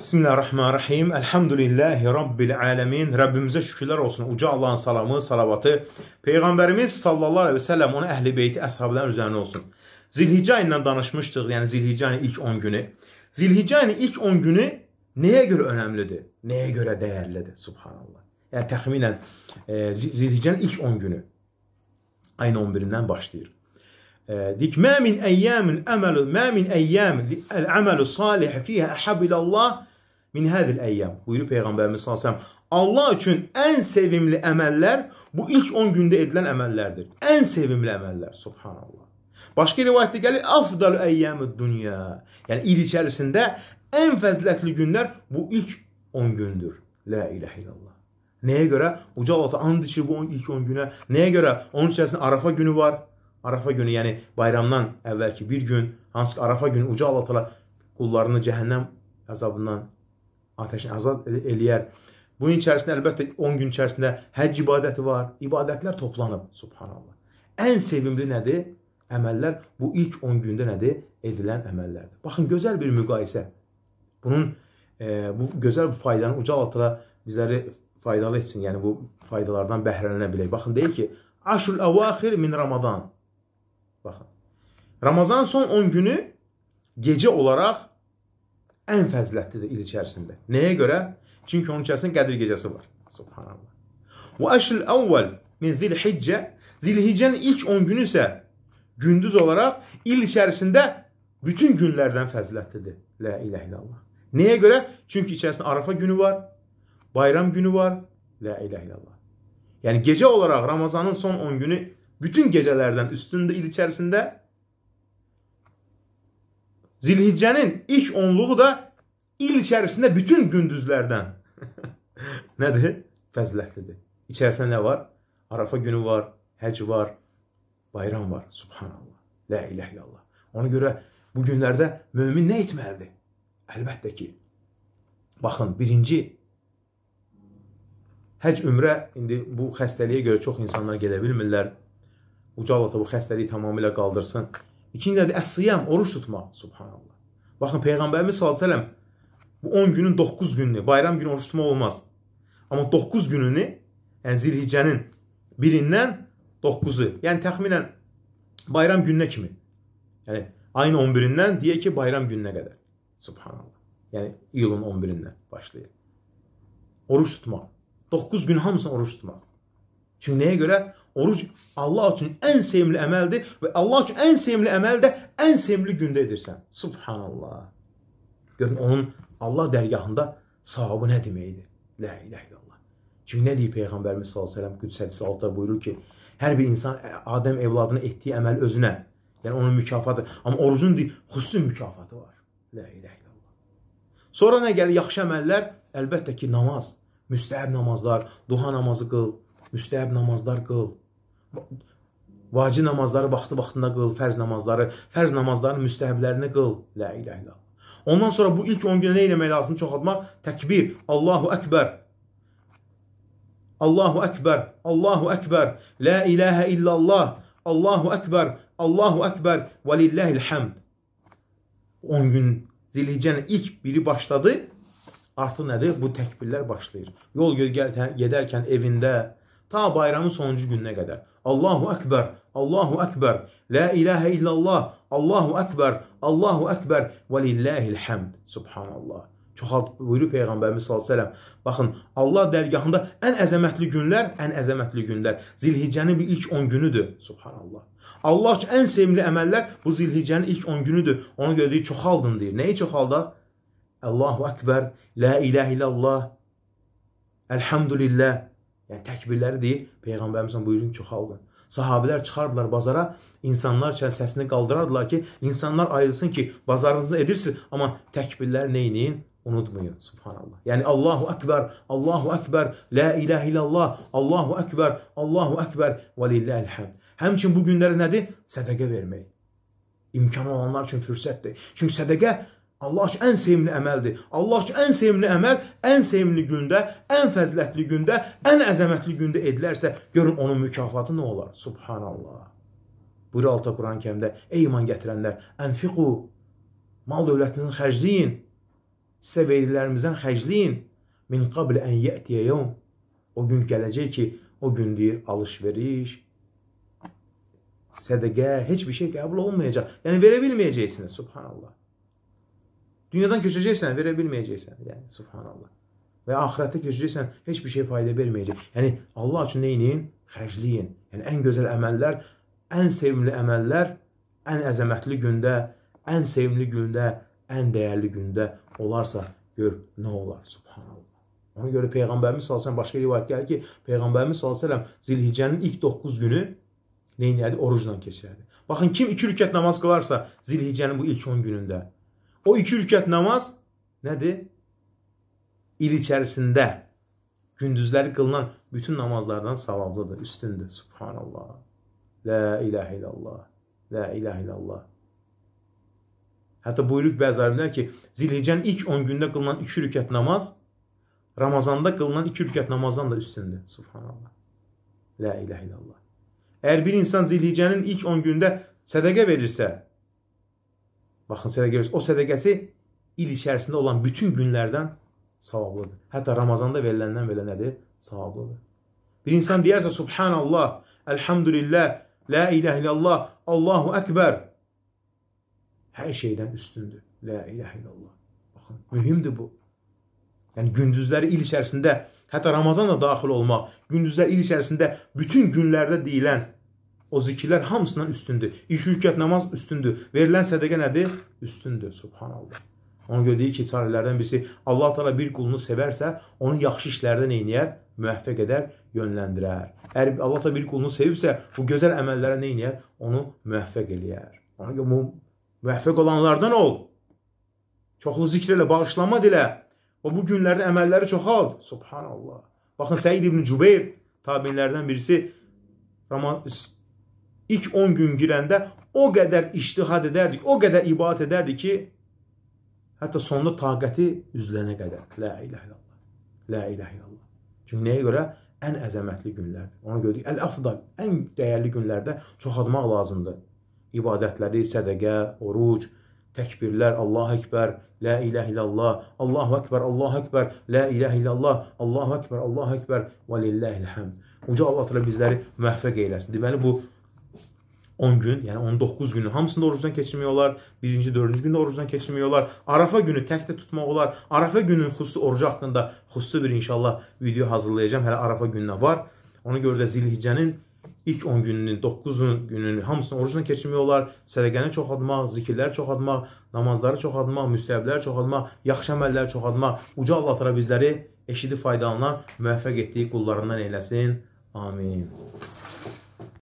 Bismillahirrahmanirrahim. Elhamdülillahi Rabbil alemin. Rabbimize şükürler olsun. Uca Allah'ın salamı, salavatı. Peygamberimiz, sallallahu aleyhi ve sellem onun əhli beyti, əshabların üzərine olsun. Zilhicə ayından danışmışdıq, yəni Zilhicə ilk 10 günü. Zilhicə ilk 10 günü neye göre önəmlidir? Neye göre dəyərlidir? Subhanallah. Yəni təxminən e, Zilhicənin ilk 10 günü ayın 11-dən başlayır. E, dik mə min əyyəmin əməlu mə min əyyəmin əl-əməlu salih fiyhə əhəb ilallah min hədil əyyəm buyurur Peyğəmbərimiz s.ə.v. Allah üçün ən sevimli əməllər bu ilk 10 gündə edilən əməllərdir. Ən sevimli əməllər, subhanallah. Başqa rivayətdə gəlir, afdal əyyəmi dünya. Yəni, il içərisində ən fəzilətli günlər bu ilk 10 gündür. La iləhə illallah. Nəyə görə? Uca Allah and içir bu ilk 10 günə. Nəyə görə? Onun içərisində Arafa günü var. Arafa günü, yəni bayramdan əvvəlki bir gün, hansı ki Arafa günü Uca Allah qullarını cəhənnəm əzabından Atəşdən azad e- eləyər. Bunun içərisində əlbəttə 10 gün içərisində həcc ibadəti var. İbadətlər toplanıb, subhanallah. Ən sevimli nədir? Əməllər bu ilk 10 gündə nədir? Edilən əməllərdir. Baxın, gözəl bir müqayisə. Bunun e, bu gözəl bu faydanı uca altına bizləri faydalı etsin. Yəni bu faydalardan bəhrələnə bilək. Baxın, deyir ki, Aşul əvaxir min Ramazan. Baxın. Ramazan son 10 günü gecə olaraq ən fəzilətlidir il içərisində. Nəyə görə? Çünki onun içərisində Qədir gecəsi var. Subhanallah. Və əşrül əvvəl min zilhiccə Zilhiccənin ilk 10 günü isə gündüz olaraq il içərisində bütün günlərdən fəzilətlidir. La ilahe illallah. Nəyə görə? Çünki içərisində Arafa günü var, bayram günü var. La ilahe illallah. Yəni gecə olaraq Ramazanın son 10 günü bütün gecələrdən üstündə il içərisində Zilhiccənin ilk onluğu da il içərisində bütün gündüzlərdən nədir? Fəzilətlidir. İçərisində nə var? Arafa günü var, həc var, bayram var. Subhanallah. La ilahe illallah. Ona görə bu günlərdə mömin nə etməlidir? Əlbəttə ki, baxın, birinci həc ümrə indi bu xəstəliyə görə çox insanlar gedə bilmirlər. Uca Allah da bu xəstəliyi tamamilə qaldırsın. İkinci nədir? Əs-siyam, oruç tutmaq. Subhanallah. Baxın Peyğəmbərimiz sallallahu əleyhi və səlləm bu 10 günün 9 gününü, bayram günü oruç tutmaq olmaz. Amma 9 gününü, yəni Zilhiccənin 1-dən 9-u, yəni təxminən bayram gününə kimi. Yəni ayın 11-dən deyək ki, bayram gününə qədər. Subhanallah. Yəni iyulun 11-dən başlayır. Oruç tutmaq. 9 gün hamısını oruç tutmaq. Çünki nəyə görə? Oruc Allah üçün ən sevimli əməldir və Allah üçün ən sevimli əməli də ən sevimli gündə edirsən. Subhanallah. Görün onun Allah dərgahında savabı nə deməkdir? La ilahe illallah. Çünki nə deyir Peyğəmbərimiz sallallahu əleyhi və səlləm Qüds hədisi altında buyurur ki, hər bir insan Adəm evladına etdiyi əməl özünə, yəni onun mükafatı, amma orucun deyil, xüsusi mükafatı var. La ilahe illallah. Sonra nə gəlir? Yaxşı əməllər, əlbəttə ki, namaz, müstəhəb namazlar, duha namazı qıl, müstəhəb namazlar qıl. Vacib namazları vaxtı-vaxtında qıl, fərz namazları, fərz namazların müstəhəblərini qıl. La ilaha illallah. Ondan sonra bu ilk 10 günə nə eləmək lazımdır? Çoxaltmaq, təkbir, Allahu əkbər. Allahu əkbər, Allahu əkbər, la ilaha illallah, Allahu əkbər, Allahu əkbər və lillahil hamd. 10 gün Zilhicənin ilk biri başladı. Artıq nədir? Bu təkbirlər başlayır. Yol gedərkən evində, Ta bayramın sonuncu gününə qədər. Allahu Əkbər, Allahu Əkbər, Lə iləhə illallah, Allahu Əkbər, Allahu Əkbər və lilləhil həmd. Subhanallah. Çoxalt buyurur Peyğəmbərimiz sallallahu əleyhi və səlləm. Baxın, Allah dərgahında ən əzəmətli günlər, ən əzəmətli günlər Zilhiccənin bir ilk 10 günüdür. Subhanallah. Allah ki, ən sevimli əməllər bu Zilhiccənin ilk 10 günüdür. Ona görə deyir, çoxaldın deyir. Nəyi çoxaldaq? Allahu Əkbər, La ilahə illallah, Elhamdülillah, Yəni təkbirləri deyil, peyğəmbərimizin buyurduğu çoxaldı. Sahabələr çıxardılar bazara, insanlar üçün səsini qaldırardılar ki, insanlar ayılsın ki, bazarınızı edirsiniz, amma təkbirlər neyinin? Unutmayın, subhanallah. Yəni Allahu Akbar, Allahu Akbar, la ilahe illallah, Allahu Akbar, Allahu Akbar və lillahil hamd. Həmçinin bu günləri nədir? Sədaqə vermək. İmkanı olanlar üçün fürsətdir. Çünki sədaqə Allah ən sevimli əməldir. Allah ən sevimli əməl ən sevimli gündə, ən fəzilətli gündə, ən əzəmətli gündə edilərsə, görün onun mükafatı nə olar? Subhanallah. Buyur Alta Quran kəmdə, ey iman gətirənlər, ənfiqu, mal dövlətinin xərcliyin, sizə verilərimizdən xərcliyin, min qabl ən yətiyə yom. O gün gələcək ki, o gün deyir, alış-veriş, sədəqə, heç bir şey qəbul olmayacaq. Yəni, verə bilməyəcəksiniz, subhanallah. Dünyadan köçəcəksən, verə bilməyəcəksən. Yəni, subhanallah. Və axirətə köçəcəksən, heç bir şey fayda verməyəcək. Yəni, Allah üçün neyinin? Xərcliyin. Yəni, ən gözəl əməllər, ən sevimli əməllər, ən əzəmətli gündə, ən sevimli gündə, ən dəyərli gündə olarsa, gör, nə olar? Subhanallah. Ona görə Peyğəmbərimiz s.ə.v başqa rivayət gəlir ki, Peyğəmbərimiz s.ə.v zilhicənin ilk 9 günü neynəyədi? Orucla keçirədi. Baxın, kim iki rükət namaz qılarsa zilhicənin bu ilk 10 günündə, O iki ülkət namaz nədir? İl içərisində gündüzləri qılınan bütün namazlardan savablıdır, üstündür. Subhanallah. La ilahe illallah. La ilahe illallah. Hətta buyurub bəzi alimlər ki, Zilhicənin ilk 10 gündə qılınan 2 rükət namaz Ramazanda qılınan 2 rükət namazdan da üstündür. Subhanallah. La ilahe illallah. Əgər bir insan Zilhicənin ilk 10 gündə sədəqə verirsə, Baxın sədəqə o sədəqəsi il içərisində olan bütün günlərdən savablıdır. Hətta Ramazanda verilənlərdən belə nədir? Savablıdır. Bir insan deyərsə subhanallah, elhamdülillah, la ilahe illallah, Allahu əkbər. Hər şeydən üstündür. La ilahe illallah. Baxın, mühümdür bu. Yəni gündüzləri il içərisində, hətta Ramazan da daxil olmaq, gündüzlər il içərisində bütün günlərdə deyilən O zikirlər hamısından üstündür. İki rükət namaz üstündür. Verilən sədəqə nədir? Üstündür. Subhanallah. Ona görə deyir ki, çarələrdən birisi Allah Taala bir qulunu sevərsə, onu yaxşı işlərdə neyniyər? Müvəffəq edər, yönləndirər. Əgər Allah Taala bir qulunu sevibsə, bu gözəl əməllərə neyniyər? Onu müvəffəq eləyər. Ona görə bu müvəffəq olanlardan ol. Çoxlu zikr elə, bağışlanma dilə. Və bu günlərdə əməlləri çoxald. Subhanallah. Baxın Səid ibn Cübeyr təbiinlərdən birisi Ramazan ilk 10 gün girəndə o qədər iştihad edərdik, o qədər ibadət edərdik ki, hətta sonda taqəti üzlənə qədər. La ilahe illallah. La ilahe illallah. Çünki nəyə görə? Ən əzəmətli günlərdir. Ona görə əl-əfdal, ən dəyərli günlərdə çoxaltmaq lazımdır. İbadətləri, sədəqə, oruc, təkbirlər, Allahu Ekber, La ilahe illallah, Allahu Ekber, Allahu Ekber, La ilahe illallah, Allahu Ekber, Allahu Ekber və lillahil hamd. Uca Allah təala bizləri müvəffəq eyləsin. Deməli bu 10 gün, yəni 19 günü hamısında orucdan keçirmiyorlar. 1-ci, 4-cü gündə orucdan keçirmiyorlar. Arafa günü təkdə tutmaq olar. Arafa gününün xüsusi orucu haqqında xüsusi bir inşallah video hazırlayacağım. Hələ Arafa gününə var. Ona görə də Zilhicənin ilk 10 gününün, 9 gününün hamısını orucdan keçirmiyorlar. Sədəqəni çoxaltmaq, zikirləri çoxaltmaq, namazları çoxaltmaq, müstəbləri çoxaltmaq, yaxşı əməlləri çoxaltmaq. Uca Allah təala bizləri eşidib faydalanan, müvəffəq etdiyi qullarından eyləsin. Amin.